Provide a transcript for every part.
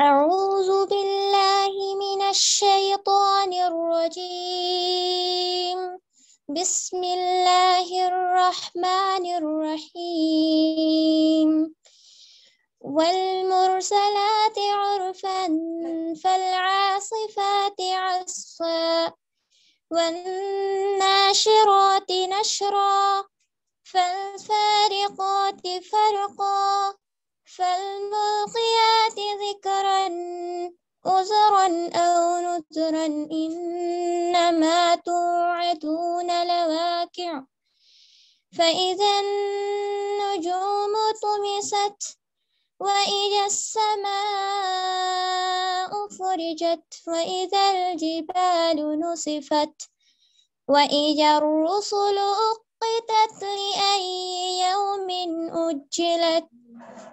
أعوذ بالله من الشيطان الرجيم بسم الله الرحمن الرحيم والمرسلات عرفا فالعاصفات عصفا والناشرات نشرا فالفارقات فرقا فالملقيات ذكرا عذرا أو نذرا إنما توعدون لواقع فإذا النجوم طمست وإذا السماء فرجت وإذا الجبال نصفت وإذا الرسل أقتت لأي يوم أجلت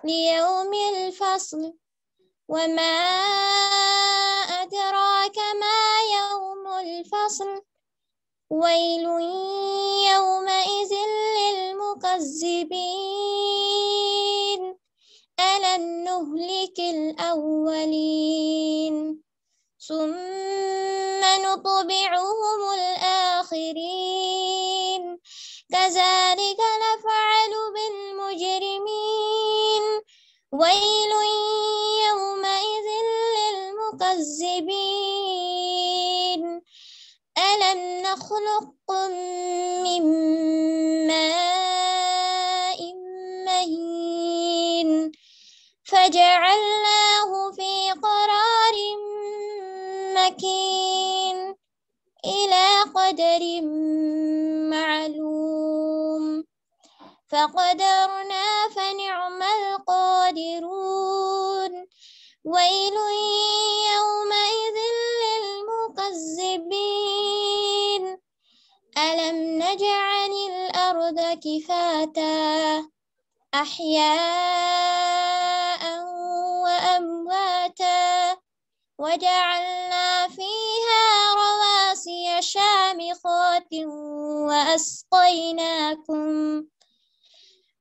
ليوم الفصل وما أدراك ما يوم الفصل ويل يومئذ للمكذبين ألم نهلك الأولين ثم نطبعهم الآخرين كذلك نفعل بالمجرمين ويل يومئذ للمكذبين ألم نخلقكم من ماء مهين فجعلناه في قرار مكين إلى قدر معلوم فقدرنا فنعم القادرون ويل يومئذ للمكذبين ألم نجعل الأرض كفاتا أحياء وأمواتا وجعلنا فيها رواسي شامخات وأسقيناكم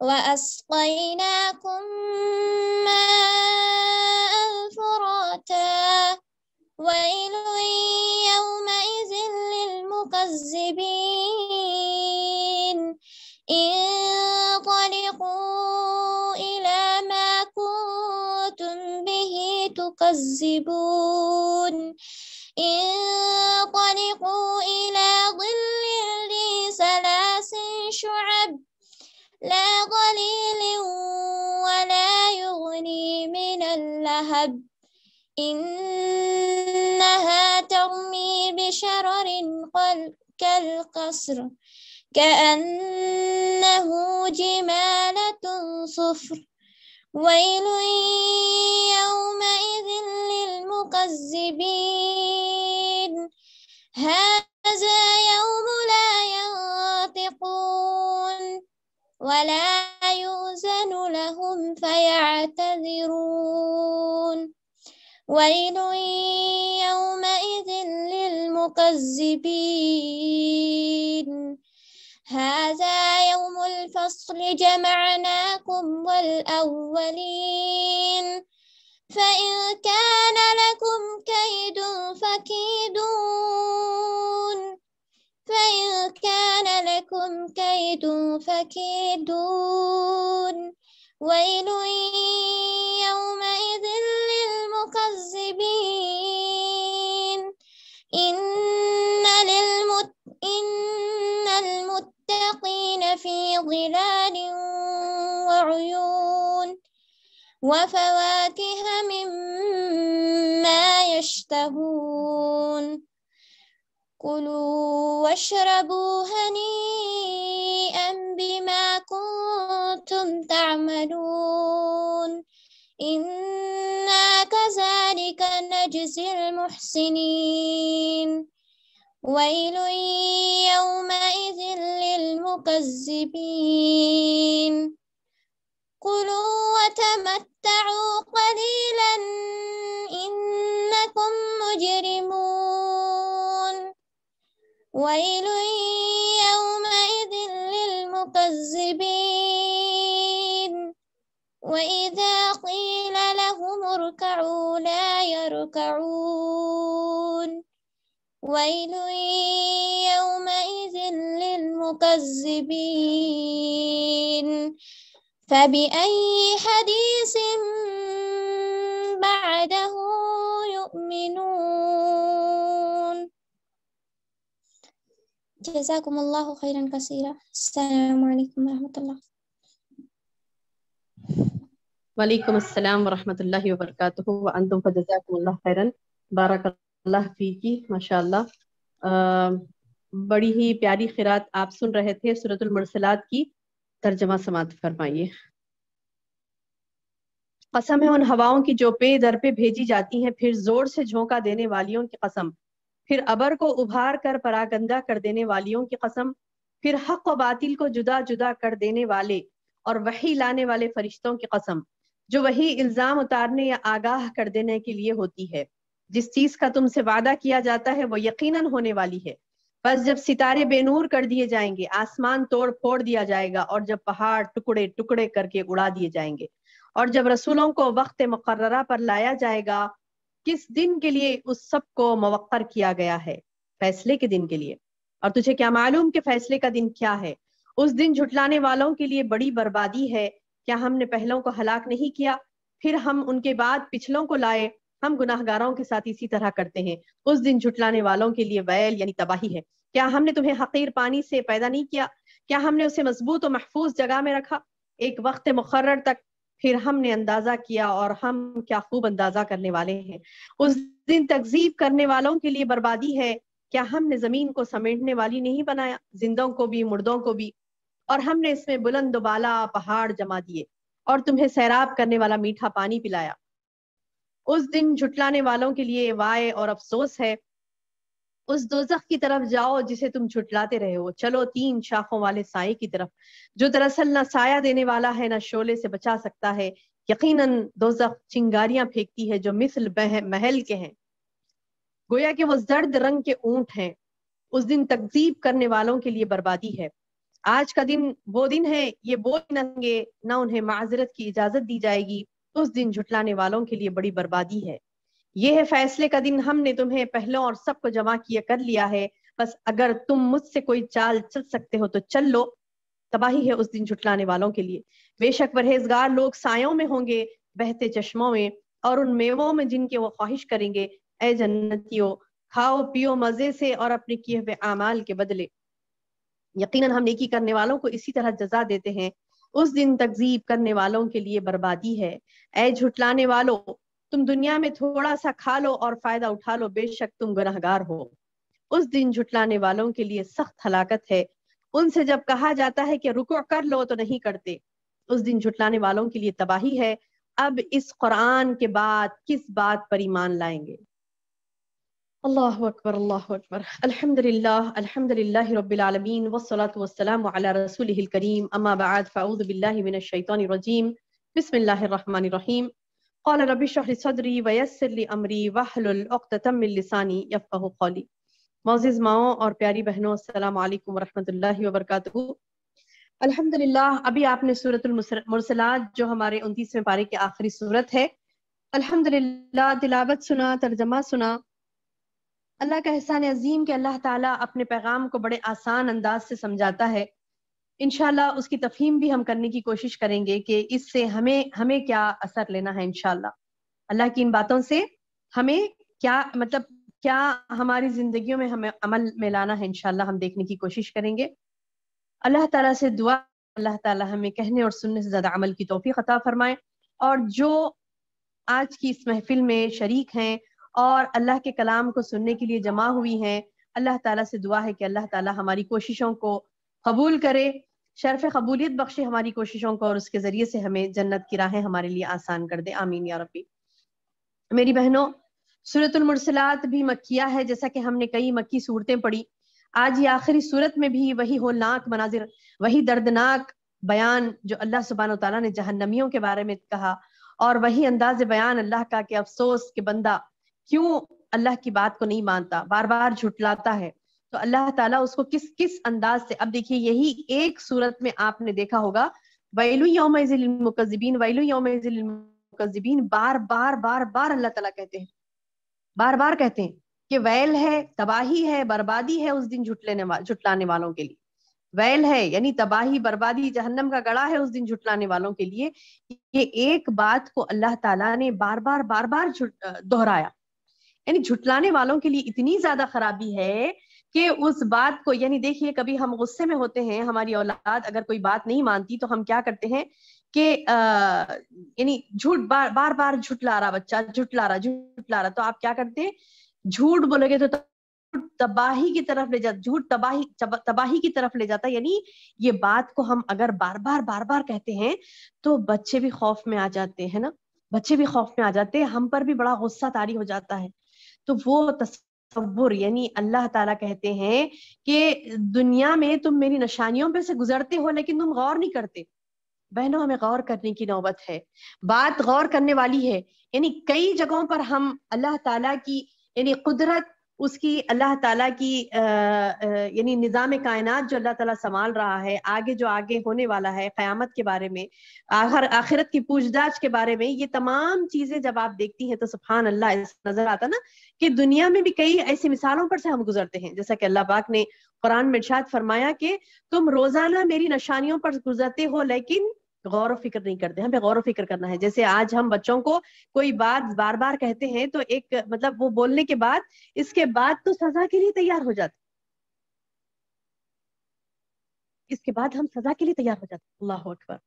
وأسقيناكم ماء فراتا ويل يومئذ للمكذبين انطلقوا إلى ما كنتم به تكذبون انطلقوا إلى ظل لا ظليل ولا يغني من اللهب إنها ترمي بشرر كالقصر كأنه جمالة صفر ويل يومئذ للمكذبين هذا يوم لا ينطقون ولا يؤذن لهم فيعتذرون ويل يومئذ للمكذبين هذا يوم الفصل جمعناكم والأولين فإن كان لكم كيد فكيد فكيدون ويل يومئذ للمكذبين إن, للمت... إن المتقين في ظلال وعيون وفواكه مما يشتهون كلوا واشربوا هنيئا بما كنتم تعملون إنا كذلك نجزي المحسنين ويل يومئذ للمكذبين كلوا وتمتعوا قليلا إنكم مجرمون ويل يومئذ للمكذبين وإذا قيل لهم اركعوا لا يركعون ويل يومئذ للمكذبين فبأي حديث بعده يؤمنون ورحمه الله وعليكم السلام ورحمه الله وبركاته وانتم فجزاكم الله خيرا بارك الله فيك ما شاء الله बड़ी ही प्यारी खिरात आप सुन रहे थे सूरतुल मुरसलात की तर्जमा समात फरमाइए कसम है उन हवाओं की जो पे दर पे भेजी जाती हैं फिर जोर से झोंका देने वालियों की कसम फिर अबर को उभार कर परागंदा कर देने वालियों की कसम फिर हक व बातिल को जुदा जुदा कर देने वाले और वही लाने वाले फरिश्तों की कसम जो वही इल्जाम उतारने या आगाह कर देने के लिए होती है जिस चीज का तुमसे वादा किया जाता है वो यकीनन होने वाली है बस जब सितारे बेनूर कर दिए जाएंगे आसमान तोड़ फोड़ दिया जाएगा और जब पहाड़ टुकड़े टुकड़े करके उड़ा दिए जाएंगे और जब रसूलों को वक्त मुकर्रा पर लाया जाएगा किस दिन के लिए उस सब को मवक्र किया गया है फैसले के दिन के लिए और तुझे क्या मालूम कि फैसले का दिन क्या है उस दिन झुटलाने वालों के लिए बड़ी बर्बादी है क्या हमने पहलों को हलाक नहीं किया फिर हम उनके बाद पिछलों को लाए हम गुनाहगारों के साथ इसी तरह करते हैं उस दिन झुटलाने वालों के लिए वैल यानी तबाही है क्या हमने तुम्हें हकीर पानी से पैदा नहीं किया क्या हमने उसे मजबूत और महफूज जगह में रखा एक वक्त मुकर्र तक फिर हमने अंदाजा किया और हम क्या खूब अंदाजा करने वाले हैं उस दिन तकजीब करने वालों के लिए बर्बादी है क्या हमने जमीन को समेटने वाली नहीं बनाया जिंदों को भी मुर्दों को भी और हमने इसमें बुलंद बाला पहाड़ जमा दिए और तुम्हें सैराब करने वाला मीठा पानी पिलाया उस दिन झुटलाने वालों के लिए वाय और अफसोस है उस दोजख की तरफ जाओ जिसे तुम झुटलाते रहे हो चलो तीन शाखों वाले साय की तरफ जो दरअसल ना साया देने वाला है ना शोले से बचा सकता है यकीनन दोजख चिंगारियां फेंकती है जो मिसल महल के हैं गोया के वो जर्द रंग के ऊंट हैं उस दिन तकजीब करने वालों के लिए बर्बादी है आज का दिन वो दिन है ये बोल नंगे ना उन्हें माजरत की इजाजत दी जाएगी उस दिन झुटलाने वालों के लिए बड़ी बर्बादी है ये है फैसले का दिन हमने तुम्हें पहलों और सबको जमा किया कर लिया है बस अगर तुम मुझसे कोई चाल चल सकते हो तो चल लो तबाही है उस दिन झुटलाने वालों के लिए बेशक परहेजगार लोग सायों में होंगे बहते चश्मों में और उन मेवों में जिनके वो ख्वाहिश करेंगे ए जन्नतियों खाओ पियो मजे से और अपने किए हुए अमाल के बदले यकीनन हम नेकी करने वालों को इसी तरह जजा देते हैं उस दिन तकजीब करने वालों के लिए बर्बादी है ए झुटलाने वालों तुम दुनिया में थोड़ा सा खा लो और फायदा उठा लो बेशक तुम गुनाहगार हो उस दिन झुटलाने वालों के लिए सख्त हलाकत है उनसे जब कहा जाता है कि रुको कर लो तो नहीं करते उस दिन झुटलाने वालों के लिए तबाही है अब इस कुरान के बाद किस बात पर ईमान लाएंगे अल्लाह अकबर अल्लाह अकबर अल्हम्दुलिल्लाह अल्हम्दुलिल्लाह रब्बिल आलमीन वस्सलातु वस्सलामु अला रसूलिहिल करीम अम्मा बाद फऔज़ु बिल्लाहि मिनश शैतानिर रजीम बिस्मिल्लाहिर रहमानिर रहीम قال رب اشرح لي صدري ويسر لي امري واحلل عقدة من لساني يفقه قولي मोजिज़ माओ और प्यारी बहनों अस्सलाम वालेकुम वरहमतुल्लाहि वबरकातुहू अल्हम्दुलिल्लाह अभी आपने सूरतुल मुरसलात जो हमारे उनतीसवें पारे की आखिरी सूरत है अल्हम्दुलिल्लाह तिलावत सुना तर्जमा सुना अल्लाह का एहसान अजीम के अल्लाह ताला अपने पैगाम को बड़े आसान अंदाज से समझाता है इनशाला उसकी तफहीम भी हम करने की कोशिश करेंगे कि इससे हमें हमें क्या असर लेना है इनशाला अल्लाह की इन बातों से हमें क्या मतलब क्या हमारी जिंदगी में हमें अमल में लाना है इनशाला हम देखने की कोशिश करेंगे अल्लाह तला से दुआ अल्लाह ताला हमें कहने और सुनने से ज़्यादा अमल की तोफ़ी खतः फरमाए और जो आज की इस महफिल में शरीक हैं और अल्लाह के कलाम को सुनने के लिए जमा हुई हैं अल्लाह ताला से दुआ है कि अल्लाह ताला हमारी कोशिशों को कबूल करे शर्फ कबूलियत बख्शे हमारी कोशिशों को और उसके ज़रिए से हमें जन्नत की राहें हमारे लिए आसान कर दे आमीन या रबी मेरी बहनों सूरतमरसलात भी मक्या है जैसा कि हमने कई मक्की सूरतें पढ़ी आज ये आखिरी सूरत में भी वही होलनाक मनाजिर वही दर्दनाक बयान जो अल्लाह सुबहान तला ने जहन्नमियों के बारे में कहा और वही अंदाज बयान अल्लाह का कि अफसोस के बंदा क्यों अल्लाह की बात को नहीं मानता बार बार झुटलाता है तो अल्लाह ताला उसको किस किस अंदाज से अब देखिए यही एक सूरत में आपने देखा होगा वैलू यौमजीबिन वैलू यौमजीबिन बार बार बार बार अल्लाह ताला कहते हैं बार बार कहते हैं कि वैल है तबाही है बर्बादी है उस दिन झुटलेने वा, झुटलाने वालों के लिए वैल है यानी तबाही बर्बादी जहन्नम का गड़ा है उस दिन झुटलाने वालों के लिए ये एक बात को अल्लाह ताला ने बार बार बार बार दोहराया यानी झुटलाने वालों के लिए इतनी ज्यादा खराबी है कि उस बात को यानी देखिए कभी हम गुस्से में होते हैं हमारी औलाद अगर कोई बात नहीं मानती तो हम क्या करते हैं कि यानी झूठ बार बार बार झुटला रहा बच्चा झुटला रहा झुटला रहा तो आप क्या करते हैं झूठ बोलोगे तो तबाही की तरफ ले जाता झूठ तबाही तबाही की तरफ ले जाता यानी ये बात को हम अगर बार बार बार बार कहते हैं तो बच्चे भी खौफ में आ जाते हैं ना बच्चे भी खौफ में आ जाते हैं हम पर भी बड़ा गुस्सा तारी हो जाता है तो वो तस्वीर तस्वुर यानी अल्लाह ताला कहते हैं कि दुनिया में तुम मेरी निशानियों पे से गुजरते हो लेकिन तुम गौर नहीं करते बहनों हमें गौर करने की नौबत है बात गौर करने वाली है यानी कई जगहों पर हम अल्लाह ताला की यानी कुदरत उसकी अल्लाह ताला की यानी निज़ाम कायनात जो अल्लाह ताला संभाल रहा है आगे जो आगे होने वाला है क़यामत के बारे में आखिर आखिरत की पूछताछ के बारे में ये तमाम चीज़ें जब आप देखती हैं तो सुबहान अल्लाह नज़र आता ना कि दुनिया में भी कई ऐसी मिसालों पर से हम गुजरते हैं जैसा कि अल्लाह पाक ने कुरान में इर्शाद फरमाया कि तुम रोजाना मेरी निशानियों पर गुजरते हो लेकिन गौर व फिक्र नहीं करते हमें गौर व फिक्र करना है जैसे आज हम बच्चों को कोई बात बार बार कहते हैं तो एक मतलब वो बोलने के बाद इसके बाद तो सजा के लिए तैयार हो जाते इसके बाद हम सजा के लिए तैयार हो जाते अल्लाह अकबर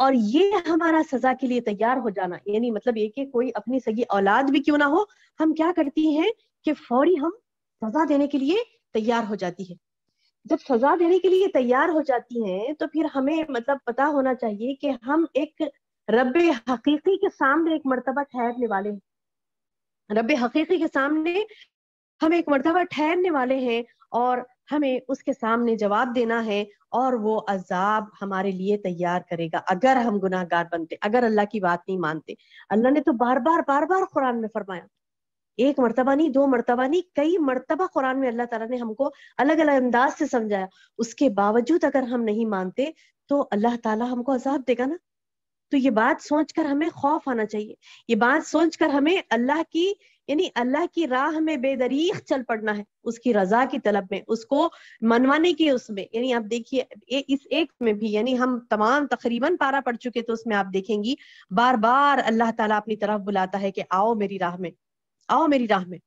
और ये हमारा सजा के लिए तैयार हो जाना यानी मतलब ये कि कोई अपनी सगी औलाद भी क्यों ना हो हम क्या करती हैं कि फौरी हम सजा देने के लिए तैयार हो जाती है जब सजा देने के लिए तैयार हो जाती हैं तो फिर हमें मतलब पता होना चाहिए कि हम एक रब हकीकी के सामने एक मरतबा ठहरने वाले हैं रब हकीकी के सामने हम एक मरतबा ठहरने वाले हैं और हमें उसके सामने जवाब देना है और वो अजाब हमारे लिए तैयार करेगा अगर हम गुनाहगार बनते अगर अल्लाह की बात नहीं मानते अल्लाह ने तो बार बार बार बार कुरान में फरमाया एक मरतबा नहीं दो मरतबा नहीं कई मरतबा कुरान में अल्लाह ताला ने हमको अलग अलग अंदाज से समझाया उसके बावजूद अगर हम नहीं मानते तो अल्लाह ताला हमको अजाब देगा ना तो ये बात सोचकर हमें खौफ आना चाहिए ये बात सोचकर हमें अल्लाह की यानी अल्लाह की राह में बेदरीक चल पड़ना है उसकी रजा की तलब में उसको मनवाने की उसमें यानी आप देखिए इस एक में भी यानी हम तमाम तकरीबन पारा पड़ चुके तो उसमें आप देखेंगी बार बार अल्लाह ताला अपनी तरफ बुलाता है कि आओ मेरी राह में आओ मेरी राह में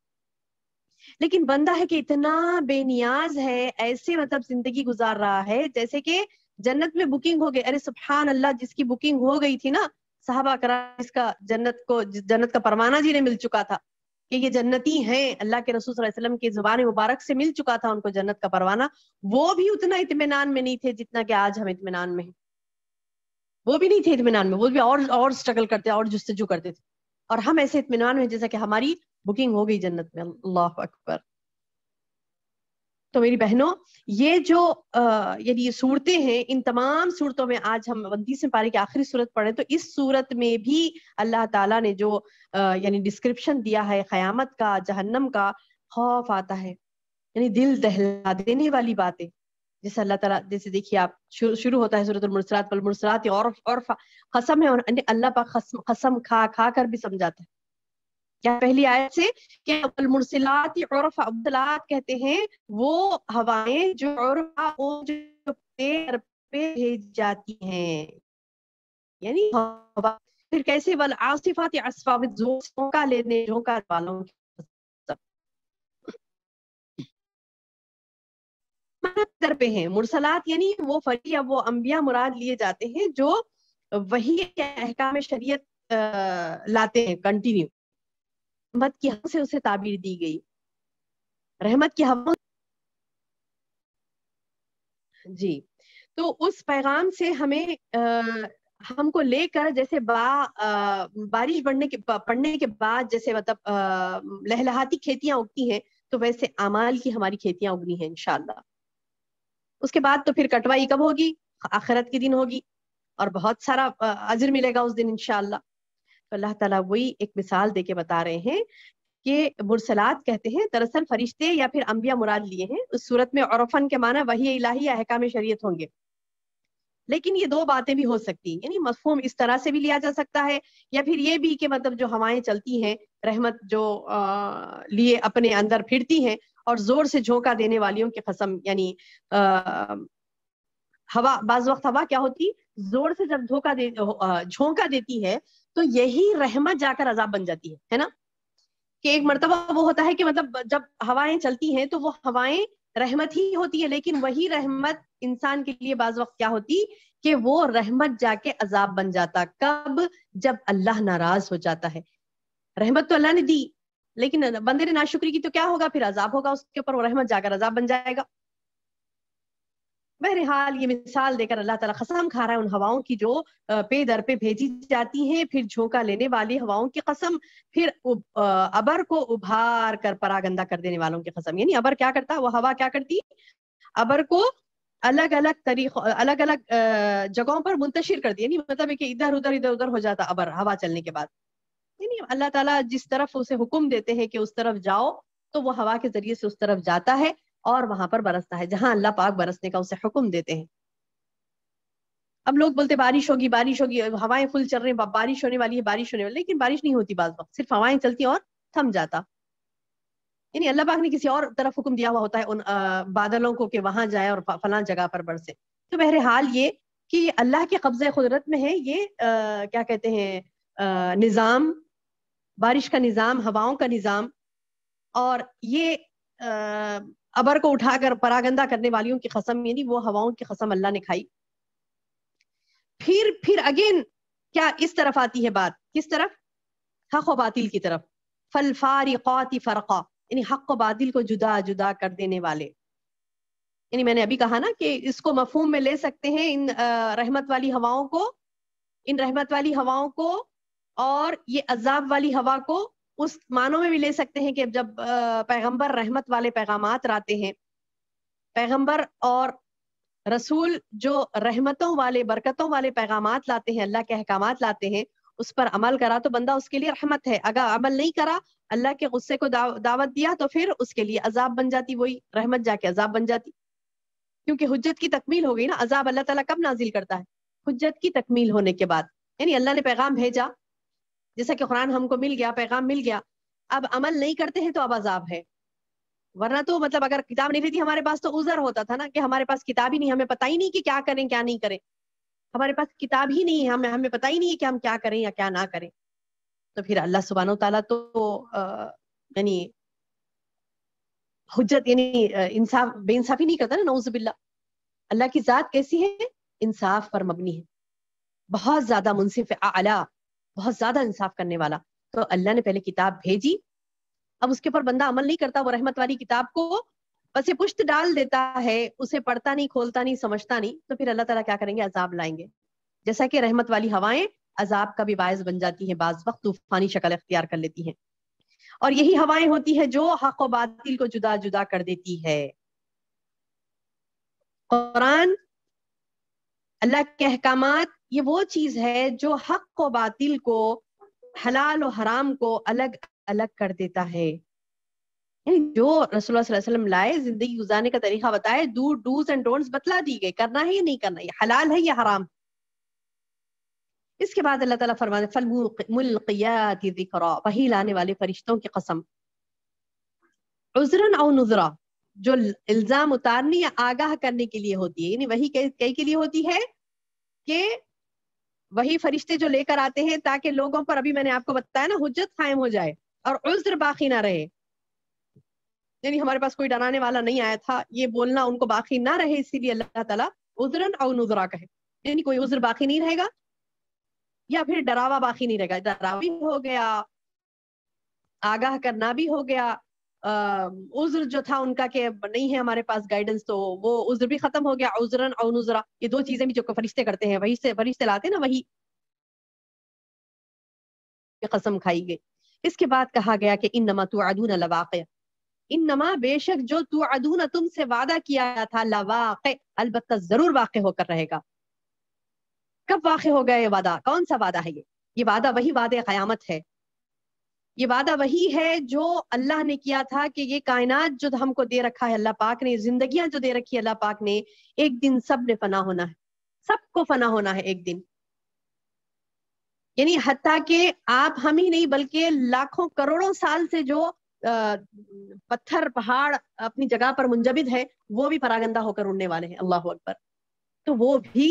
लेकिन बंदा है कि इतना बेनियाज है ऐसे मतलब जिंदगी गुजार रहा है जैसे कि जन्नत में बुकिंग हो गई अरे सुबहान अल्लाह जिसकी बुकिंग हो गई थी ना साहबा करा इसका जन्नत को जन्नत का परवाना जी ने मिल चुका था कि ये जन्नती हैं अल्लाह के रसूल वसल्लम की जुबान मुबारक से मिल चुका था उनको जन्नत का परवाना वो भी उतना इतमान में नहीं थे जितना कि आज हम इतमान में हैं वो भी नहीं थे इतमान में वो भी और और स्ट्रगल करते और जस्तजू करते थे और हम ऐसे इतमान में जैसा कि हमारी बुकिंग हो गई जन्नत में अल्लाह अकबर तो मेरी बहनों ये जो यानी ये सूरतें हैं इन तमाम सूरतों में आज हम से पारे की आखिरी सूरत पढ़े तो इस सूरत में भी अल्लाह ताला ने जो यानी डिस्क्रिप्शन दिया है खयामत का जहन्नम का खौफ आता है यानी दिल दहला देने वाली बातें जैसे अल्लाह ताला जैसे देखिए आप शुरू शुरू होता है सूरत मुसरात पर मुसरात और और कसम है और अल्लाह पा खसम खा खा कर भी समझाता है क्या पहली आयत से कि मुरसिलात अब्दलात कहते हैं वो हवाएं जो वो जो पेड़ पे भेज जाती हैं यानी हवा फिर कैसे वल आसिफात असफाव झोंका लेने झोंका वालों के दर मतलब पे हैं मुरसलात यानी वो फरी या वो अंबिया मुराद लिए जाते हैं जो वही अहकाम शरीयत लाते हैं कंटिन्यू रहमत की हवा से उसे ताबीर दी गई रहमत की हवा जी तो उस पैगाम से हमें आ, हमको लेकर जैसे बा आ, बारिश बढ़ने के पड़ने के बाद जैसे मतलब लहलहाती खेतियां उगती हैं तो वैसे अमाल की हमारी खेतियां उगनी हैं इनशाला उसके बाद तो फिर कटवाई कब होगी आखिरत के दिन होगी और बहुत सारा अजर मिलेगा उस दिन इनशाला अल्लाह ताला वही एक मिसाल दे के बता रहे हैं कि मुरसलात कहते हैं दरअसल फरिश्ते या फिर अम्बिया मुराद लिए हैं उस सूरत में औरफन के माना वही इलाही या अहकाम शरीयत होंगे लेकिन ये दो बातें भी हो सकती हैं यानी मफहूम इस तरह से भी लिया जा सकता है या फिर ये भी कि मतलब जो हवाएं चलती हैं रहमत जो आ, लिए अपने अंदर फिरती हैं और जोर से झोंका देने वालियों की कसम यानी हवा बाज वक्त हवा क्या होती जोर से जब धोखा दे झोंका देती है तो यही रहमत जाकर अजाब बन जाती है है ना कि एक मरतबा वो होता है कि मतलब जब हवाएं चलती हैं तो वो हवाएं रहमत ही होती है लेकिन वही रहमत इंसान के लिए बाज वक्त क्या होती कि वो रहमत जाके अजाब बन जाता कब जब अल्लाह नाराज हो जाता है रहमत तो अल्लाह ने दी लेकिन बंदे ने नाशुक्री की तो क्या होगा फिर अजाब होगा उसके ऊपर वो रहमत जाकर अजाब बन जाएगा बहरहाल ये मिसाल देकर अल्लाह ताला कसम खा रहा है उन हवाओं की जो पे दर पे भेजी जाती हैं फिर झोंका लेने वाली हवाओं की कसम फिर अबर को उभार कर परागंदा कर देने वालों की कसम यानी अबर क्या करता वो हवा क्या करती अबर को अलग अलग तरीकों अलग अलग जगहों पर मुंतशिर कर दी यानी मतलब कि इधर उधर इधर उधर हो जाता अबर हवा चलने के बाद यानी अल्लाह ताला जिस तरफ उसे हुक्म देते हैं कि उस तरफ जाओ तो वो हवा के जरिए से उस तरफ जाता है और वहां पर बरसता है जहां अल्लाह पाक बरसने का उसे हुक्म देते हैं अब लोग बोलते बारिश होगी बारिश होगी हवाएं फुल चल रही है बारिश होने वाली है बारिश होने वाली लेकिन बारिश नहीं होती बाज सिर्फ हवाएं चलती और थम जाता यानी अल्लाह पाक ने किसी और तरफ हुक्म दिया हुआ होता है उन बादलों को कि वहां जाए और फला जगह पर बरसे तो बहरहाल ये कि अल्लाह के कब्जे कुदरत में है ये अः क्या कहते हैं निज़ाम बारिश का निज़ाम हवाओं का निज़ाम और ये अः अबर को उठाकर परागंदा करने वालियों की कसम यानी वो हवाओं की कसम अल्लाह ने खाई फिर फिर अगेन क्या इस तरफ आती है बात किस तरफ हक व बातिल की तरफ फल फारिकाती फरका यानी हक व बातिल को जुदा जुदा कर देने वाले यानी मैंने अभी कहा ना कि इसको मफहूम में ले सकते हैं इन रहमत वाली हवाओं को इन रहमत वाली हवाओं को और ये अजाब वाली हवा को उस मानों में भी ले सकते हैं कि जब पैगंबर रहमत वाले पैगाम आते हैं पैगंबर और रसूल जो रहमतों वाले बरकतों वाले पैगाम लाते हैं अल्लाह के अहकाम लाते हैं उस पर अमल करा तो बंदा उसके लिए रहमत है अगर अमल नहीं करा अल्लाह के गुस्से को दाव, दावत दिया तो फिर उसके लिए अजाब बन जाती वही रहमत जाके अजाब बन जाती क्योंकि हजत की तकमील हो गई ना अजाब अल्लाह ताला कब नाजिल करता है हजत की तकमील होने के बाद यानी अल्लाह ने पैगाम भेजा जैसा कि कुरान हमको मिल गया पैगाम मिल गया अब अमल नहीं करते हैं तो अब अजाब है वरना तो मतलब अगर किताब नहीं रहती हमारे पास तो उजर होता था ना कि हमारे पास किताब ही नहीं हमें पता ही नहीं कि क्या करें क्या नहीं करें हमारे पास किताब ही नहीं है हमें हमें पता ही नहीं है कि हम क्या करें या क्या ना करें तो फिर अल्लाह सुबहान तला तो यानी हजत यानी इंसाफ बेइंसाफी नहीं करता ना नौजबिल्ला अल्लाह की ज़ात कैसी है इंसाफ पर मबनी है बहुत ज्यादा मुनसिफ आला बहुत ज्यादा इंसाफ करने वाला तो अल्लाह ने पहले किताब भेजी अब उसके ऊपर बंदा अमल नहीं करता वो रहमत वाली किताब को बस ये पुश्त डाल देता है उसे पढ़ता नहीं खोलता नहीं समझता नहीं तो फिर अल्लाह ताला क्या करेंगे अजाब लाएंगे जैसा कि रहमत वाली हवाएं अजाब का भी बायस बन जाती है बाज वक्त तूफानी शक्ल अख्तियार कर लेती हैं और यही हवाएं होती है जो हक व बातिल को जुदा जुदा कर देती है कुरान अल्लाह के अहकाम ये वो चीज है जो हक को बातिल को हलाल और हराम को अलग अलग कर देता है जो रसोल्ला वसल्लम लाए जिंदगी गुजारने का तरीका बताए डू डूज एंड डोंट्स बतला दी गई करना है या नहीं करना है हलाल है या हराम इसके बाद अल्लाह ताला फरमाते फल मुल्कियात वही लाने वाले फरिश्तों की कसम उजरन और नुजरा जो इल्जाम उतारने या आगाह करने के लिए होती है यानी वही कई के लिए होती है कि वही फरिश्ते जो लेकर आते हैं ताकि लोगों पर अभी मैंने आपको बताया ना हजत कायम हो जाए और उज्र बाकी ना रहे यानी हमारे पास कोई डराने वाला नहीं आया था ये बोलना उनको बाकी ना रहे इसीलिए अल्लाह ताला उजरन और नुजरा कहे यानी कोई उज्र बाकी नहीं रहेगा या फिर डरावा बाकी नहीं रहेगा डरावा भी हो गया आगाह करना भी हो गया उज्र जो था उनका के नहीं है हमारे पास गाइडेंस तो वो उज्र भी खत्म हो गया उजरन और नुजरा ये दो चीजें भी जो फरिश्ते करते हैं वही से फरिश्ते लाते ना वही कसम खाई गई इसके बाद कहा गया कि इन नमा तू अदून लवाक़ इन नमा बेशक जो तू तुम तुमसे वादा किया था लवाक़ अलबत् जरूर वाक़ होकर रहेगा कब वाक़ हो गया ये वादा कौन सा वादा है ये ये वादा वही वादे क्यामत है ये वादा वही है जो अल्लाह ने किया था कि ये कायनात जो हमको दे रखा है अल्लाह पाक ने जिंदगियां जो दे रखी है अल्लाह पाक ने एक दिन सब ने फना होना है सबको फना होना है एक दिन यानी हत्या के आप हम ही नहीं बल्कि लाखों करोड़ों साल से जो पत्थर पहाड़ अपनी जगह पर मुंजबिद है वो भी परागंदा होकर उड़ने वाले हैं अल्लाह अकबर तो वो भी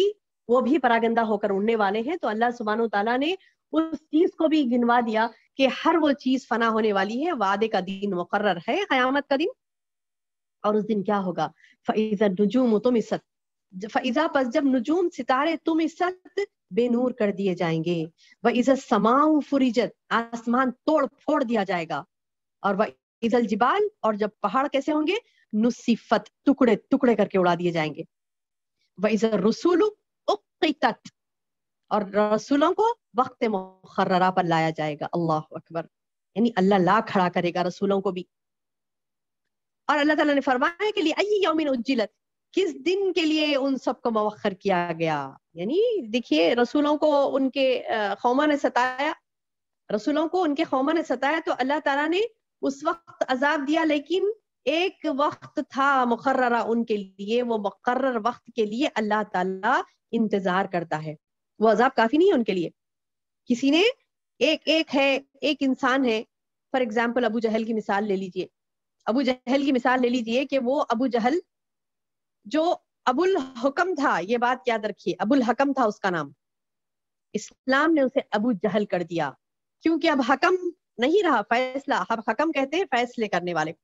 वो भी परागंदा होकर उड़ने वाले हैं तो अल्लाह सुबहान तला ने उस चीज को भी गिनवा दिया कि हर वो चीज फना होने वाली है वादे का दिन मुकर्र है क्यामत का दिन और उस दिन क्या होगा फैजा नजूम तुम इसत फैजा पस जब नजूम सितारे तुम इसत बेनूर कर दिए जाएंगे वह इजत समाऊ फुरिजत आसमान तोड़ फोड़ दिया जाएगा और वह इजल जिबाल और जब पहाड़ कैसे होंगे नुसीफत टुकड़े टुकड़े करके उड़ा दिए जाएंगे वह इजल रसूल उत और रसूलों को वक्त मुखर्रा पर लाया जाएगा अल्लाह अकबर यानी अल्लाह ला खड़ा करेगा रसूलों को भी और अल्लाह ताला ने फरमाया के लिए अयी यौमिन उज्जिलत किस दिन के लिए उन सबको मवखर किया गया यानी देखिए रसूलों को उनके खौमा ने सताया रसूलों को उनके खौमा ने सताया तो अल्लाह ताला ने उस वक्त अजाब दिया लेकिन एक वक्त था मुकर्रा उनके लिए वो मुकर्र वक्त के लिए अल्लाह ताला इंतजार करता है वो अजाब काफी नहीं है उनके लिए किसी ने एक एक है एक इंसान है फॉर एग्जाम्पल अबू जहल की मिसाल ले लीजिए अबू जहल की मिसाल ले लीजिए कि वो अबू जहल जो अबुल हकम था ये बात याद रखिए अबुल हकम था उसका नाम इस्लाम ने उसे अबू जहल कर दिया क्योंकि अब हकम नहीं रहा फैसला अब हकम कहते हैं फैसले करने वाले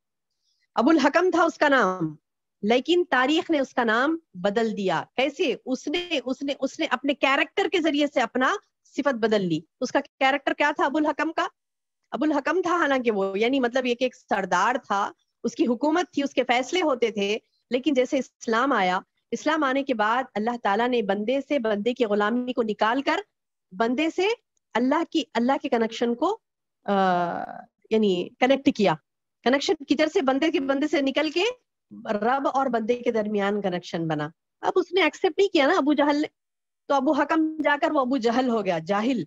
अबुल हकम था उसका नाम लेकिन तारीख ने उसका नाम बदल दिया कैसे उसने उसने उसने अपने कैरेक्टर के जरिए से अपना सिफत बदल ली उसका कैरेक्टर क्या था अबुल हकम का अबुल हकम था हालांकि वो यानी मतलब एक एक सरदार था उसकी हुकूमत थी उसके फैसले होते थे लेकिन जैसे इस्लाम आया इस्लाम आने के बाद अल्लाह ताला ने बंदे से बंदे की गुलामी को निकाल कर बंदे से अल्लाह की अल्लाह के कनेक्शन को यानी कनेक्ट किया कनेक्शन किधर से बंदे के बंदे से निकल के रब और बंदे के दरमियान कनेक्शन बना अब उसने एक्सेप्ट नहीं किया ना अबू जहल ने तो अबू हकम जाकर वो अबू जहल हो गया जाहिल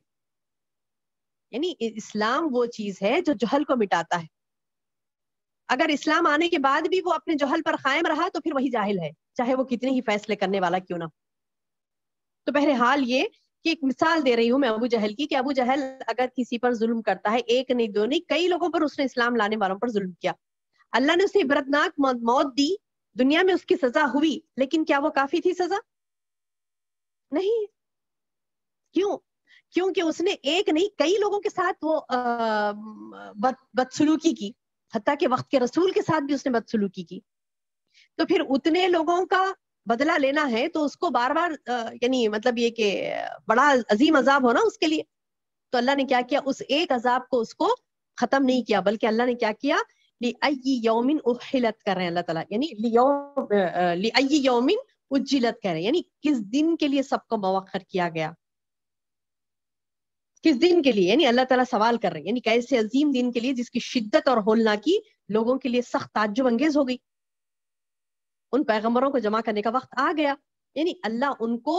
यानी इस्लाम वो चीज है जो जहल को मिटाता है अगर इस्लाम आने के बाद भी वो अपने जहल पर कायम रहा तो फिर वही जाहिल है चाहे वो कितने ही फैसले करने वाला क्यों ना तो पहले हाल ये कि एक मिसाल दे रही हूँ मैं अबू जहल की कि अबू जहल अगर किसी पर जुल्म करता है एक नहीं दो नहीं कई लोगों पर उसने इस्लाम लाने वालों पर जुल्म किया अल्लाह ने उसे इबरतनाक मौत दी दुनिया में उसकी सजा हुई लेकिन क्या वो काफी थी सजा नहीं क्यों क्योंकि उसने एक नहीं कई लोगों के साथ वो बदसलूकी की हत्या के वक्त के रसूल के साथ भी उसने बदसलूकी की तो फिर उतने लोगों का बदला लेना है तो उसको बार बार यानी मतलब ये कि बड़ा अजीम अजाब होना उसके लिए तो अल्लाह ने क्या किया उस एक अजाब को उसको खत्म नहीं किया बल्कि अल्लाह ने क्या किया उहिलत कर रहे हैं अल्लाह ताला यानी लिअयी उज्जिलत कर रहे हैं यानी किस दिन के लिए सबको मवखर किया गया किस दिन के लिए यानी अल्लाह ताला सवाल कर रहे हैं यानी कैसे अजीम दिन के लिए जिसकी शिद्दत और होलना की लोगों के लिए सख्त ताजुब अंगेज हो गई उन पैगम्बरों को जमा करने का वक्त आ गया यानी अल्लाह उनको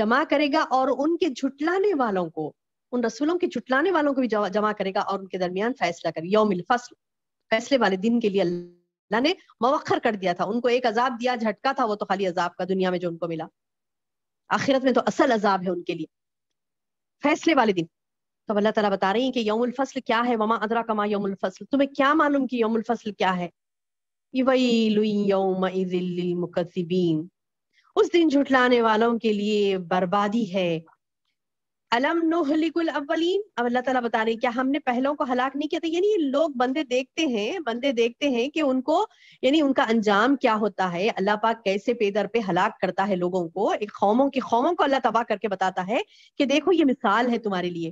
जमा करेगा और उनके झुटलाने वालों को उन रसूलों के झुटलाने वालों को भी जमा करेगा और उनके दरमियान फैसला करेगा यौमिल फसल फैसले वाले दिन के लिए अल्लाह ने मवखर कर दिया था उनको एक अजाब दिया झटका था वो तो खाली अजाब का दुनिया में जो उनको मिला आखिरत में तो असल अजाब है उनके लिए फैसले वाले दिन तो अल्लाह तला बता रही है कि यौमुल फसल क्या है ममा अदरा कमा यौमुल फसल तुम्हें क्या मालूम कि यौमुल फसल क्या है उस दिन झुटलाने वालों के लिए बर्बादी है अलम नोहलिकुल अवलीन अब अल्लाह तला बता रहे हैं क्या हमने पहलों को हलाक नहीं किया था यानी लोग बंदे देखते हैं बंदे देखते हैं कि उनको यानी उनका अंजाम क्या होता है अल्लाह पाक कैसे पेदर पे हलाक करता है लोगों को एक कौमों की कौमों को अल्लाह तबाह करके बताता है कि देखो ये मिसाल है तुम्हारे लिए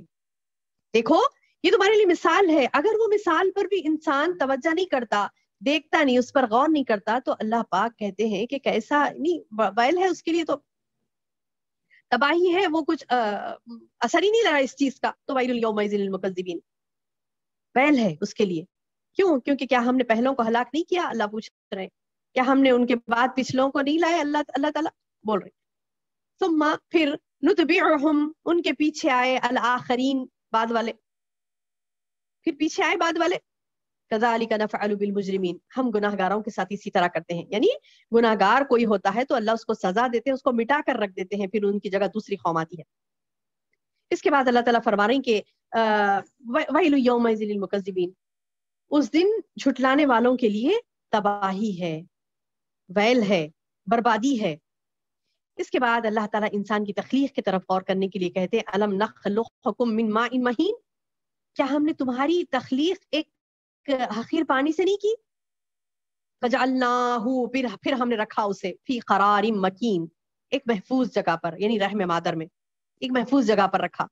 देखो ये तुम्हारे लिए मिसाल है अगर वो मिसाल पर भी इंसान तवज्जा नहीं करता देखता नहीं उस पर गौर नहीं करता तो अल्लाह पाक कहते हैं कि कैसा नहीं बैल है उसके लिए तो तबाही है वो कुछ आ, असर ही नहीं रहा इस चीज का तो वायरमकजीबीन पहल है उसके लिए क्यों क्योंकि क्या हमने पहलों को हलाक नहीं किया अल्लाह पूछ रहे क्या हमने उनके बाद पिछलों को नहीं लाया अल्लाह अल्लाह ताला बोल रहे सुम्मा फिर नुतबीम उनके पीछे आए अल आखरीन बाद वाले फिर पीछे आए बाद वाले कजाली का नफ़ाबिल मुजरमिन हम गुनाहगारों के साथ इसी तरह करते हैं यानी गुनाहगार कोई होता है तो अल्लाह उसको सजा देते हैं उसको मिटा कर रख देते हैं फिर उनकी जगह दूसरी कौम आती है इसके बाद अल्लाह ताला फरमा रहे कि वहील उस दिन झुटलाने वालों के लिए तबाही है वैल है बर्बादी है इसके बाद अल्लाह ताला इंसान की तख्लीक की तरफ गौर करने के लिए कहते हैं अलम नखलुम मिन मा इन महीन क्या हमने तुम्हारी तख्लीक एक आखिर पानी से नहीं की फजाल्लाहू फिर फिर हमने रखा उसे फी करारी मकीन एक महफूज जगह पर यानी रहम मादर में एक महफूज जगह पर रखा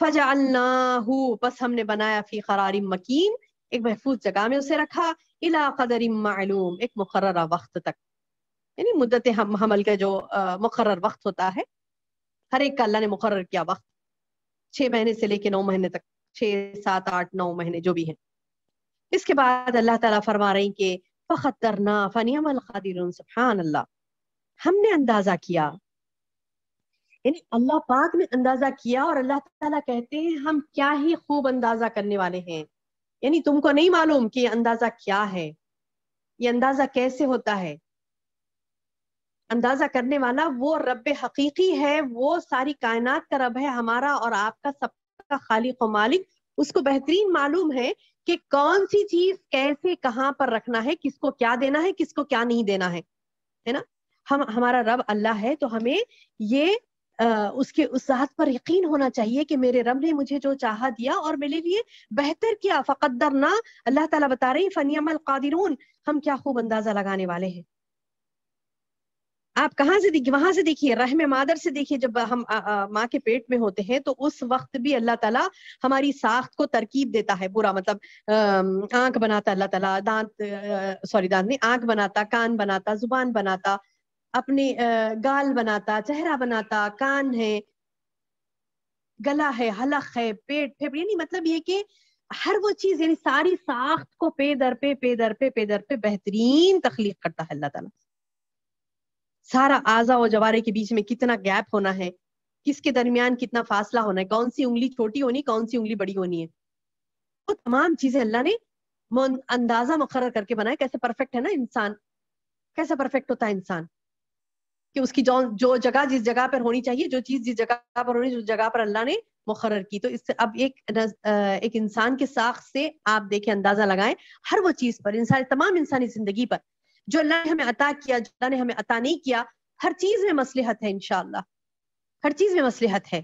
फजाल्लाहू बस हमने बनाया फी करारी मकीन एक महफूज जगह में उसे रखा इला कदर मालूम एक मुकर्रा वक्त तक यानी मुद्दत हम हमल का जो मुकर वक्त होता है हर एक का अल्लाह ने मुकर किया वक्त छः महीने से लेके नौ महीने तक छः सात आठ नौ महीने जो भी है इसके बाद अल्लाह ताला फरमा रही कि फ़खत तरना फ़नियमल सुबहान अल्लाह हमने अंदाज़ा किया यानी अल्लाह पाक ने अंदाज़ा किया और अल्लाह ताला कहते हैं हम क्या ही खूब अंदाज़ा करने वाले हैं यानी तुमको नहीं मालूम कि अंदाज़ा क्या है ये अंदाज़ा कैसे होता है अंदाजा करने वाला वो रब हकीकी है वो सारी कायनात का रब है हमारा और आपका सबका खालिक मालिक उसको बेहतरीन मालूम है कि कौन सी चीज कैसे कहाँ पर रखना है किसको क्या देना है किसको क्या नहीं देना है है ना हम हमारा रब अल्लाह है तो हमें ये आ, उसके उस जात पर यकीन होना चाहिए कि मेरे रब ने मुझे जो चाह दिया और मेरे लिए बेहतर किया फकदर ना अल्लाह ताला बता रही फनियमल कादिरून हम क्या खूब अंदाजा लगाने वाले हैं आप कहाँ से देखिए वहां से देखिए रहम मादर से देखिए जब हम माँ के पेट में होते हैं तो उस वक्त भी अल्लाह ताला हमारी साख्त को तरकीब देता है पूरा मतलब आंख बनाता अल्लाह ताला दांत सॉरी दांत नहीं आंख बनाता कान बनाता जुबान बनाता अपने गाल बनाता चेहरा बनाता कान है गला है हलक है पेट फेफड़े यानी मतलब ये कि हर वो चीज यानी सारी साख्त को पे दर पे पे दर पे पे दर पे बेहतरीन तखलीक करता है अल्लाह ताला सारा आजा और जवारे के बीच में कितना गैप होना है किसके दरमियान कितना फासला होना है कौन सी उंगली छोटी होनी कौन सी उंगली बड़ी होनी है वो तो तमाम चीजें अल्लाह ने अंदाजा मुखर करके बनाया कैसे परफेक्ट है ना इंसान कैसे परफेक्ट होता है इंसान कि उसकी जो जो जगह जिस जगह पर होनी चाहिए जो चीज जिस जगह पर होनी उस जगह पर अल्लाह ने मुखर की तो इससे अब एक एक इंसान के साख से आप देखें अंदाजा लगाएं हर वो चीज पर इंसान तमाम इंसानी जिंदगी पर जो अल्लाह ने हमें अता किया जो अल्लाह ने हमें अता नहीं किया हर चीज में मसलहत है इनशाला हर चीज में मसलहत है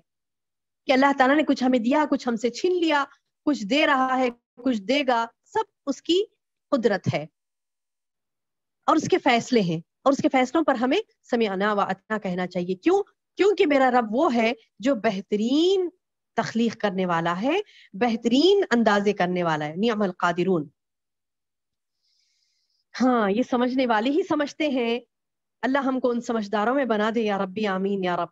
कि अल्लाह ताला ने कुछ हमें दिया कुछ हमसे छीन लिया कुछ दे रहा है कुछ देगा सब उसकी कुदरत है और उसके फैसले हैं और उसके फैसलों पर हमें आना व अतना कहना चाहिए क्यों क्योंकि मेरा रब वो है जो बेहतरीन तख्लीक करने वाला है बेहतरीन अंदाजे करने वाला है नियम कादिरून हाँ ये समझने वाले ही समझते हैं अल्लाह हमको उन समझदारों में बना दे या रब्बी आमीन या रब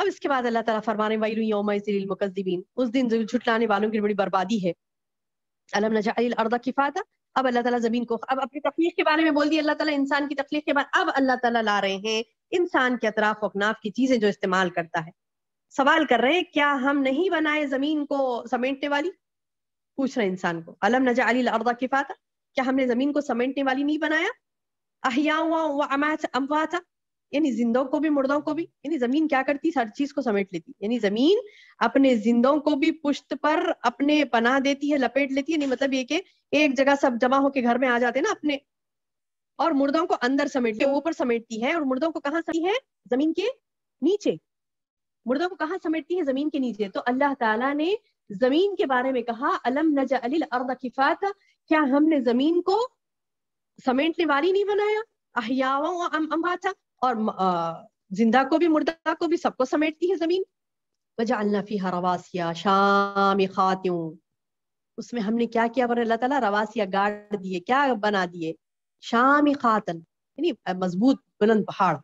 अब इसके बाद अल्लाह ताला फरमाने वही उस दिन झुटलाने वालों की बड़ी बर्बादी है अलम नजाइल अर्दा अब अल्लाह ताला जमीन को अब अपनी तकलीफ़ के बारे में बोल दिया अल्लाह ताला इंसान की तकलीफ के बाद अब अल्लाह ताला ला रहे हैं इंसान के अतराफ वकनाफ की चीजें जो इस्तेमाल करता है सवाल कर रहे हैं क्या हम नहीं बनाए जमीन को समेटने वाली पूछ रहे इंसान को अलम नजा अली अर्दा क्या हमने जमीन को समेटने वाली नहीं बनाया अहिया हुआ अमवा था यानी जिंदों को भी मुर्दों को भी यानी जमीन क्या करती हर चीज को समेट लेती यानी जमीन अपने जिंदों को भी पुश्त पर अपने पना देती है लपेट लेती है मतलब ये कि एक जगह सब जमा होके घर में आ जाते ना अपने और मुर्दों को अंदर समेट के ऊपर समेटती है और मुर्दों को कहाँ समेटती है जमीन के नीचे मुर्दों को कहाँ समेटती है जमीन के नीचे तो अल्लाह ताला ने जमीन के बारे में कहा अलम नज अलिल अर्द किफात क्या हमने जमीन को समेटने वाली नहीं बनाया अहियावा और जिंदा को भी मुर्दा को भी सबको समेटती है जमीन वजालना रवासिया शाम खात्यों उसमें हमने क्या किया वर अल्लाह ताला रवासिया गाड़ दिए क्या बना दिए शाम खातन यानी मजबूत बुलंद पहाड़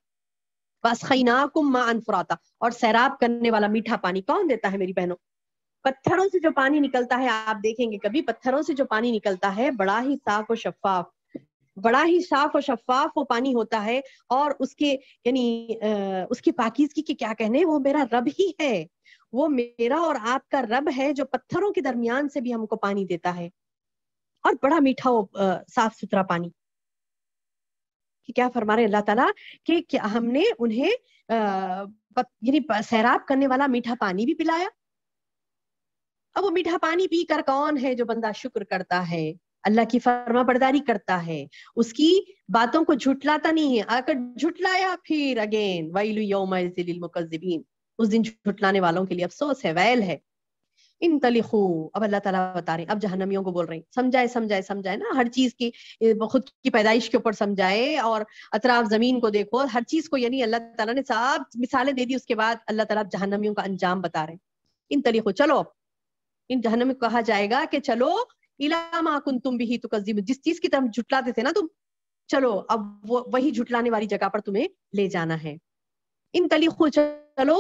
बस खैना कुम्मा अनफुराता और सैराब करने वाला मीठा पानी कौन देता है मेरी बहनों पत्थरों से जो पानी निकलता है आप देखेंगे कभी पत्थरों से जो पानी निकलता है बड़ा ही साफ और शफाफ बड़ा ही साफ और शफाफ वो पानी होता है और उसके यानी उसकी पाकिजगी के क्या कहने वो मेरा रब ही है वो मेरा और आपका रब है जो पत्थरों के दरमियान से भी हमको पानी देता है और बड़ा मीठा वो साफ सुथरा पानी कि क्या फरमा रहे अल्लाह ताला कि क्या हमने उन्हें यानी सैराब करने वाला मीठा पानी भी पिलाया अब वो मीठा पानी पी कर कौन है जो बंदा शुक्र करता है अल्लाह की फर्मा बरदारी करता है उसकी बातों को झुटलाता नहीं है आकर झुटलाया फिर अगेन वैलू उस दिन झुटलाने वालों के लिए अफसोस है वैल है इन तलिखू अब अल्लाह ताला बता रहे हैं अब जहनमियों को बोल रहे हैं समझाए समझाए समझाए ना हर चीज की खुद की पैदाइश के ऊपर समझाए और अतराफ जमीन को देखो हर चीज को यानी अल्लाह ताला ने साफ मिसालें दे दी उसके बाद अल्लाह ताला जहनमियों का अंजाम बता रहे हैं इन तरीकों चलो अब इन जहनम में कहा जाएगा कि चलो इलामा कुन तुम भी तुकजीब जिस चीज की तरफ झुटलाते थे ना तुम चलो अब वो वही झुटलाने वाली जगह पर तुम्हें ले जाना है इन तलीखो चलो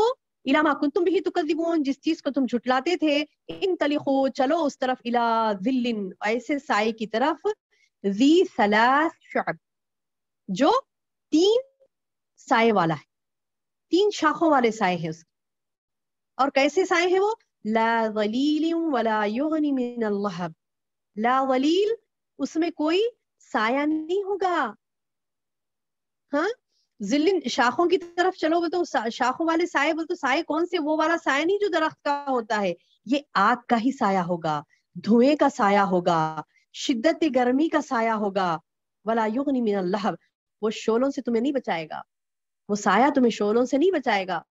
इलामा कुन तुम भी तुकजीबून जिस चीज को तुम झुटलाते थे इन तलीखो चलो उस तरफ इला जिल्लिन ऐसे साय की तरफ जी सलास जो तीन साय वाला है तीन शाखों वाले साय है उसके और कैसे साय है वो ला वलील वला युगनी मिन अल्लाहब ला वलील उसमें कोई साया नहीं होगा हाँ जिलिन शाखों की तरफ चलो बोलते तो शाखों वाले साये बोलते तो कौन से वो वाला साया नहीं जो दरख्त का होता है ये आग का ही साया होगा धुएं का साया होगा शिद्दत गर्मी का साया होगा वला युगनी मिन अल्लाह वो शोलों से तुम्हें नहीं बचाएगा वो साया तुम्हें शोलों से नहीं बचाएगा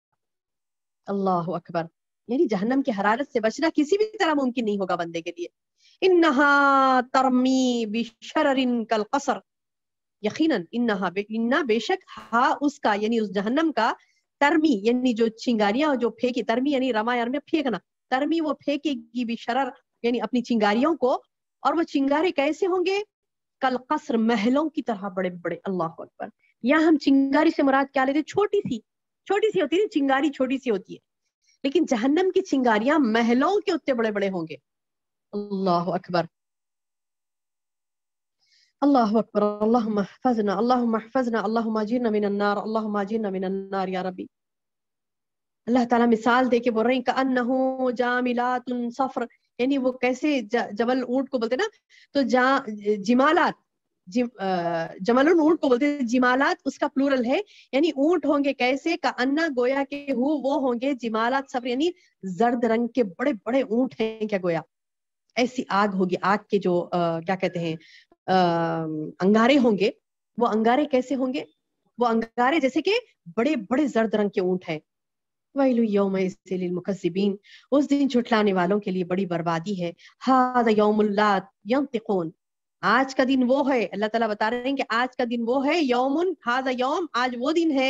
अल्लाह अकबर यानी जहन्नम की हरारत से बचना किसी भी तरह मुमकिन नहीं होगा बंदे के लिए इन नहा तरमी बिशरिन कल कसर यकीन इन नहा इन्ना बेशक हा उसका यानी उस जहन्नम का तरमी यानी जो चिंगारियां जो फेंकी तरमी यानी रमायर में फेंकना तरमी वो फेंकेगी भी शरर यानी अपनी चिंगारियों को और वो चिंगारे कैसे होंगे कल कसर महलों की तरह बड़े बड़े अल्लाह अकबर यहाँ हम चिंगारी से मुराद क्या लेते छोटी सी छोटी सी होती है चिंगारी छोटी सी होती है लेकिन जहन्नम की चिंगारियां महलों के उतने बड़े बड़े होंगे अल्लाह अकबर अल्लाह अकबर अल्लाह हफजना अल्लाह हफजना अल्लाह जीना अल्लाह जीना मिन अन्नार या रबी अल्लाह ताला मिसाल दे के बोल रहे हैं कन्नहू जामिलात सफर यानी वो कैसे जबल ऊंट को बोलते ना तो जा जिमालात जमलन ऊंट को बोलते हैं जिमालात उसका प्लूरल है यानी ऊंट होंगे कैसे का अन्ना गोया के हु वो होंगे जिमालात सफर यानी जर्द रंग के बड़े बड़े ऊंट हैं क्या गोया ऐसी आग होगी आग के जो आ, क्या कहते हैं अंगारे होंगे वो अंगारे कैसे होंगे वो अंगारे जैसे कि बड़े बड़े जर्द रंग के ऊंट हैं मुखसिबीन उस दिन छुटलाने वालों के लिए बड़ी बर्बादी है हाद यौमुल्लात यम तिकोन आज का दिन वो है अल्लाह ताला बता रहे हैं कि आज का दिन वो है यौमुन हाजा यौम आज वो दिन है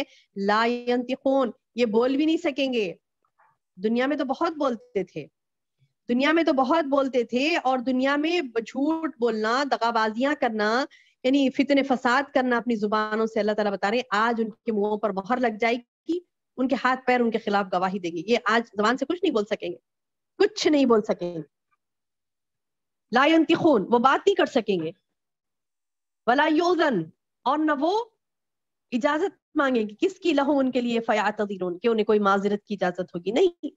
खून ये बोल भी नहीं सकेंगे दुनिया में तो बहुत बोलते थे दुनिया में तो बहुत बोलते थे और दुनिया में झूठ बोलना दगाबाजियां करना यानी फितने फसाद करना अपनी जुबानों से अल्लाह ताला बता रहे हैं आज उनके मुंहों पर मोहर लग जाएगी उनके हाथ पैर उनके खिलाफ गवाही देगी ये आज जबान से कुछ नहीं बोल सकेंगे कुछ नहीं बोल सकेंगे लायन तिखून खून वो बात नहीं कर सकेंगे वला योजन और न वो इजाजत मांगेंगे किसकी लहू उनके लिए फयात कि उन्हें कोई माजरत की इजाजत होगी नहीं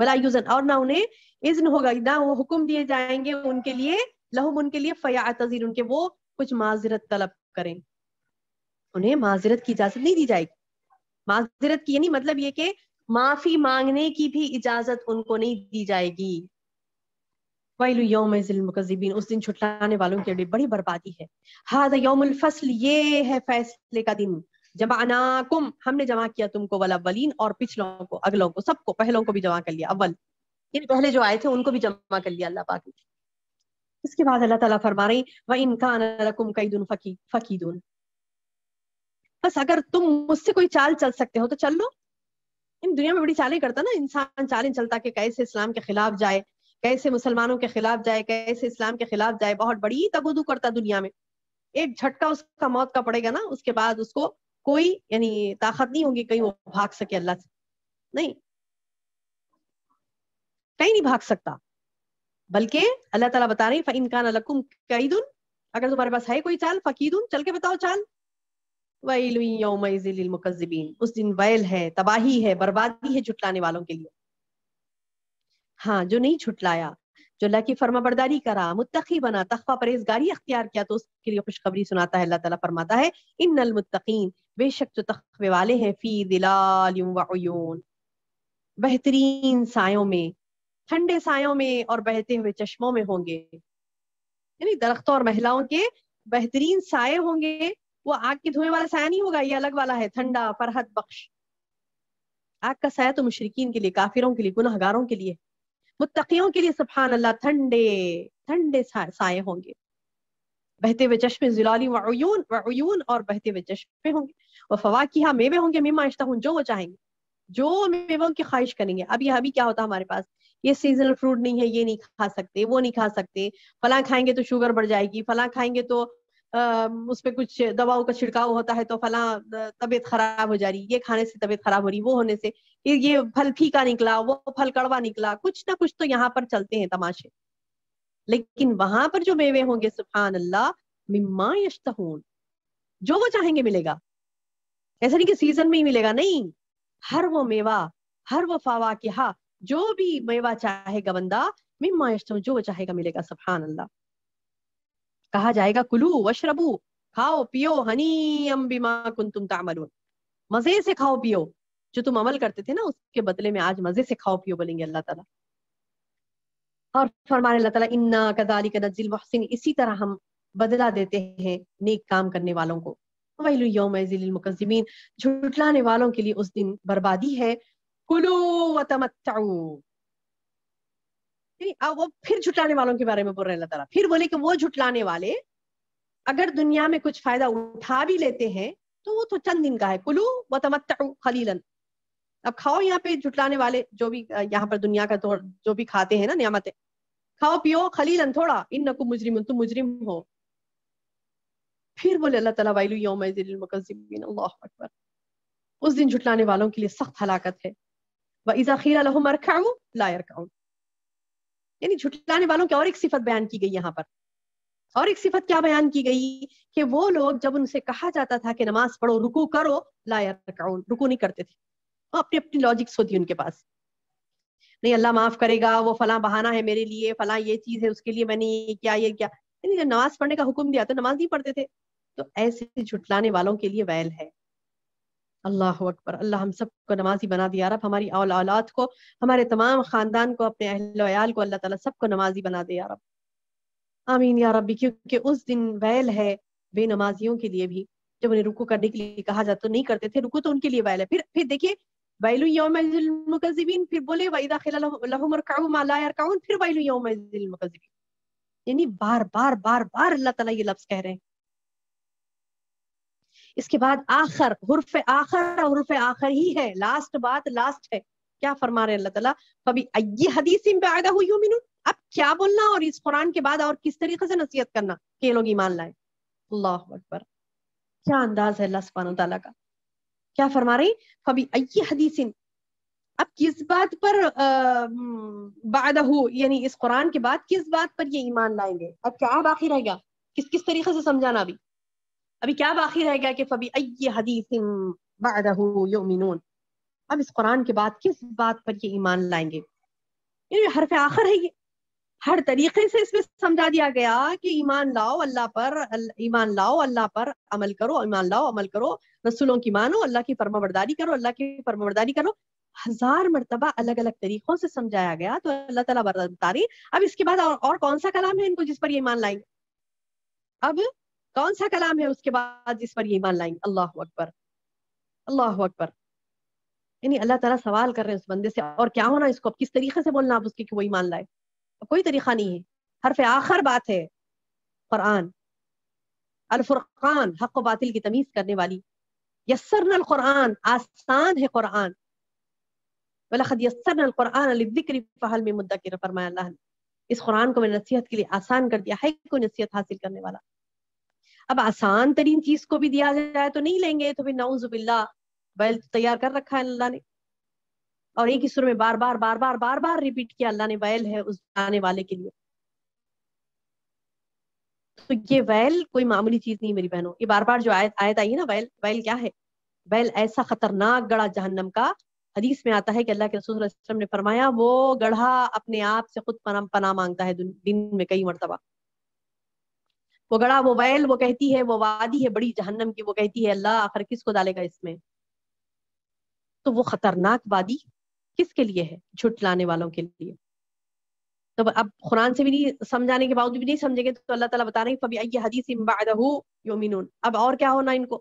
वला योजन और ना उन्हें इज्न होगा ना वो हुक्म दिए जाएंगे उनके लिए लहू उनके लिए फयात उनके वो कुछ माजरत तलब करें उन्हें माजरत की इजाजत नहीं दी जाएगी माजरत की यानी मतलब ये कि माफी मांगने की भी इजाजत उनको नहीं दी जाएगी वैल यौमकजीबिन उस दिन छुटलाने वालों के लिए बड़ी बर्बादी है हाद यौमुल फसल ये है फैसले का दिन जमानाकुम हमने जमा किया तुमको वाला वलीन और पिछलों को अगलों को सबको पहलों को भी जमा कर लिया अव्वल इन पहले जो आए थे उनको भी जमा कर लिया अल्लाह पाक ने इसके बाद अल्लाह ताला फरमा रही व इनकान कैदुन फकी फकीदुन बस अगर तुम मुझसे कोई चाल चल सकते हो तो चल लो इन दुनिया में बड़ी चालें करता ना इंसान चालें चलता कि कैसे इस्लाम के खिलाफ जाए कैसे मुसलमानों के खिलाफ जाए कैसे इस्लाम के खिलाफ जाए बहुत बड़ी तगोदू करता दुनिया में एक झटका उसका मौत का पड़ेगा ना उसके बाद उसको कोई यानी ताकत नहीं होगी कहीं वो भाग सके अल्लाह से नहीं कहीं नहीं भाग सकता बल्कि अल्लाह ताला बता रहे हैं इनकान अलकुम कैदुन अगर तुम्हारे पास है कोई चाल फकीदुन चल के बताओ चाल वही मुकजबीन उस दिन वैल है तबाही है बर्बादी है जुटलाने वालों के लिए हाँ जो नहीं छुटलाया जो अल्लाह की फर्मा बरदारी करा मुतकी बना तखवा परहेजगारी अख्तियार किया तो उसके लिए खुशखबरी सुनाता है अल्लाह ताला फरमाता है इन मुतकीन बेशक जो तखबे वाले हैं फी दिलाल बेहतरीन सायों में ठंडे सायों में और बहते हुए चश्मों में होंगे यानी दरख्तों और महिलाओं के बेहतरीन साय होंगे वो आग के धुएं वाला साया नहीं होगा ये अलग वाला है ठंडा फरहत बख्श आग का साया तो मुशरकिन के लिए काफिरों के लिए गुनाहगारों के लिए मुतकियों के लिए सुबहान अल्लाह ठंडे ठंडे साए होंगे बहते हुए चश्मे जुलाली वयून वयून और बहते हुए चश्मे होंगे व फवाकिया मेवे होंगे मीमा हूँ जो वो चाहेंगे जो मेवों की ख्वाहिश करेंगे अभी अभी क्या होता है हमारे पास ये सीजनल फ्रूट नहीं है ये नहीं खा सकते वो नहीं खा सकते फला खाएंगे तो शुगर बढ़ जाएगी फला खाएंगे तो उस पर कुछ दवाओं का छिड़काव होता है तो फला तबीयत खराब हो जा रही ये खाने से तबीयत खराब हो रही वो होने से ये फल फीका निकला वो फल कड़वा निकला कुछ ना कुछ तो यहाँ पर चलते हैं तमाशे लेकिन वहां पर जो मेवे होंगे सुफान अल्लाह मिम्मा यश्तहून जो वो चाहेंगे मिलेगा ऐसा नहीं कि सीजन में ही मिलेगा नहीं हर वो मेवा हर वो फावा कि जो भी मेवा चाहेगा बंदा मिम्मा यश्तहून जो वो चाहेगा मिलेगा सुफान अल्लाह कहा जाएगा कुलू वशरबू खाओ पियो हनी अम्बिमा कुन तुम तामलून मजे से खाओ पियो जो तुम अमल करते थे ना उसके बदले में आज मजे से खाओ पियो बोलेंगे अल्लाह ताला और फरमाने अल्लाह ताला इन्ना कदाली कदजिल मोहसिन इसी तरह हम बदला देते हैं नेक काम करने वालों को वही मुकजमीन झुटलाने वालों के लिए उस दिन बर्बादी है कुलू व अब वो फिर झुटलाने वालों के बारे में बोल रहे हैं अल्लाह फिर बोले कि वो झुटलाने वाले अगर दुनिया में कुछ फायदा उठा भी लेते हैं तो वो तो चंद दिन का है कुलू व खलीलन अब खाओ यहाँ पे झुटलाने वाले जो भी यहाँ पर दुनिया का तो जो भी खाते हैं ना नियामतें खाओ पियो खलीलन थोड़ा इन नकु मुजरिम तुम मुजरिम हो फिर बोले अल्लाह तला अल्लाह अकबर उस दिन झुटलाने वालों के लिए सख्त हलाकत है वह इज़ा खीरा लहुम अरकाऊ ला यानी झुटलाने वालों की और एक सिफत बयान की गई यहाँ पर और एक सिफत क्या बयान की गई कि वो लोग जब उनसे कहा जाता था कि नमाज पढ़ो रुकू करो लायर रुकू नहीं करते थे तो अपनी अपनी लॉजिक्स होती उनके पास नहीं अल्लाह माफ करेगा वो फला बहाना है मेरे लिए फला ये चीज है उसके लिए मैंने ये क्या ये क्या यानी नमाज पढ़ने का हुक्म दिया तो नमाज नहीं पढ़ते थे तो ऐसे झुटलाने वालों के लिए वैल है अल्लाह अकबर अल्लाह हम सबको नमाजी बना दिया रब हमारी औल औलाद को हमारे तमाम खानदान को अपने अहल को अल्लाह ताला सबको नमाजी बना दे या रब आमीन या रबी क्योंकि उस दिन वैल है बेनमाजियों के लिए भी जब उन्हें रुको करने के लिए कहा जाता तो नहीं करते थे रुको तो उनके लिए वैल है फिर फिर देखिए वैलू फिर बोले फिर यानी बार बार बार बार अल्लाह ताला ये लफ्ज कह रहे हैं इसके बाद आखिर हर्फ आखिर हर्फ आखर आखिर ही है लास्ट बात लास्ट है क्या फरमा रहे अल्लाह ताला कभी ये इन पे आगा हुई हूँ अब क्या बोलना और इस कुरान के बाद और किस तरीके से नसीहत करना के लोग ईमान लाए अल्लाह अकबर क्या अंदाज है अल्लाह सुबहान तला का क्या फरमा रही फबी हदीस इन अब किस बात पर हम्म, बादहू यानी इस कुरान के बाद किस बात पर ये ईमान लाएंगे अब क्या बाकी रहेगा किस किस तरीके से समझाना अभी अभी क्या बाकी रह गया कि फबी अय हदीस अब इस कुरान के बाद किस बात पर ये ईमान लाएंगे हरफ आखिर है ये हर तरीके से इसमें समझा दिया गया कि ईमान लाओ अल्लाह पर ईमान लाओ अल्लाह पर अमल करो ईमान लाओ अमल करो रसूलों की मानो अल्लाह की फर्माबरदारी करो अल्लाह की फर्माबरदारी करो हजार मरतबा अलग अलग तरीकों से समझाया गया तो अल्लाह ताला बरदारी अब इसके बाद और, और कौन सा कलाम है इनको जिस पर ये ईमान लाएंगे अब कौन सा कलाम है उसके बाद जिस पर ये ईमान लाएंगे अल्लाह अकबर अल्लाह अकबर यानी अल्लाह तला सवाल कर रहे हैं उस बंदे से और क्या होना इसको अब किस तरीके से बोलना आप उसके कि वो ईमान लाए कोई तरीका नहीं है हरफ आखिर बात है कुरान अलफुरान हक व बातिल की तमीज करने वाली यस्सरन कुरान आसान है कुरान फरमाया इस कुरान को मैं नसीहत के लिए आसान कर दिया है कोई नसीहत हासिल करने वाला अब आसान तरीन चीज को भी दिया जाए तो नहीं लेंगे तो फिर नाउजुबिल्ला बैल तो तैयार कर रखा है अल्लाह ने और एक ही सुर में बार बार बार बार बार बार रिपीट किया अल्लाह ने वैल है उस आने वाले के लिए तो ये वैल कोई मामूली चीज नहीं मेरी बहनों ये बार बार जो आयत आयत आई है ना वैल वैल क्या है वैल ऐसा खतरनाक गढ़ा जहन्नम का हदीस में आता है कि अल्लाह के रसूल ने फरमाया वो गढ़ा अपने आप से खुद पना, पना मांगता है दिन में कई मरतबा वो गड़ा वो बैल वो कहती है वो वादी है बड़ी जहन्नम की वो कहती है अल्लाह आखिर किस को डालेगा इसमें तो वो खतरनाक वादी किसके लिए है झुटलाने वालों के लिए तो अब कुरान से भी नहीं समझाने के बावजूद भी नहीं समझेंगे तो अल्लाह ताला बता रहे हैं फबी हदीस योमिनून अब और क्या होना इनको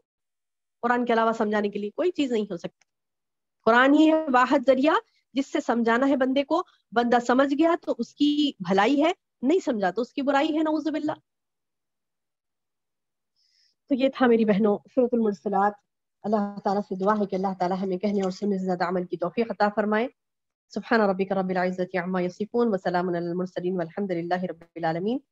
कुरान के अलावा समझाने के लिए कोई चीज नहीं हो सकती कुरान ही है वाहद जरिया जिससे समझाना है बंदे को बंदा समझ गया तो उसकी भलाई है नहीं समझा तो उसकी बुराई है नौजबिल्ला تو یہ تھا میری بہنوں صورت المرسلات اللہ تعالیٰ سے دعا ہے کہ اللہ تعالیٰ ہمیں کہنے اور سننے سے زیادہ عمل کی توفیق عطا فرمائے سبحان ربک رب العزت عما یصفون وسلام علی المرسلین والحمد لله رب العالمین